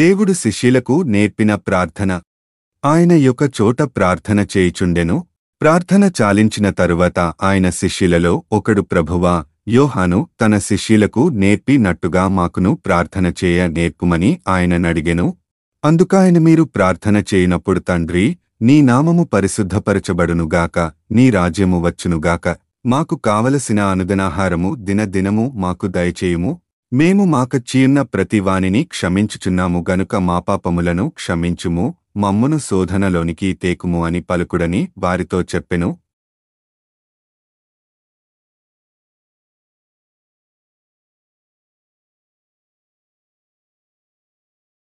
దేవుడు శిష్యులకు నేర్పిన ప్రార్థన ఆయన యొక్క చోట ప్రార్థన చేయుచుండెను ప్రార్థన చాలించిన తరువాత ఆయన శిష్యులలో ఒకడు ప్రభువా యోహాను తన శిష్యులకు నేర్పినట్టుగా మాకును ప్రార్థన చేయ నేర్పుమని ఆయన నడిగెను అందుకాయన మీరు ప్రార్థన చేయనప్పుడు తండ్రి నీ నామము పరిశుద్ధపరచబడునుగాక నీ రాజ్యము వచ్చునుగాక మాకు కావలసిన అనుదనాహారము దినదినము మాకు దయచేయుము మేము మాక చీర్ణ ప్రతివానిని క్షమించుచున్నాము గనుక మా పాపములను క్షమించుము మమ్మును శోధనలోనికి తేకుము అని పలుకుడని వారితో చెప్పెను